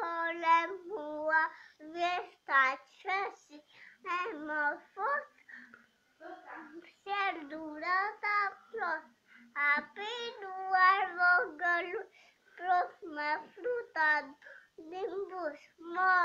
pole é była é uma emofos pierdurata é plos, a piduar vogelu prosma fruta limbus mor